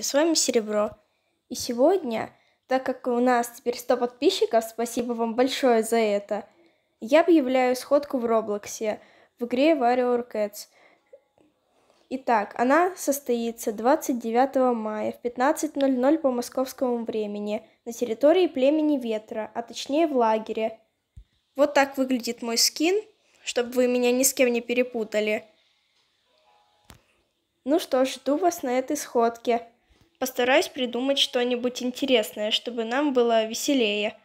Здравствуйте, с вами Серебро. И сегодня, так как у нас теперь 100 подписчиков, спасибо вам большое за это, я объявляю сходку в Роблоксе в игре Warrior Cats. Итак, она состоится 29 мая в 15.00 по московскому времени на территории племени Ветра, а точнее в лагере. Вот так выглядит мой скин, чтобы вы меня ни с кем не перепутали. Ну что жду вас на этой сходке. Постараюсь придумать что-нибудь интересное, чтобы нам было веселее.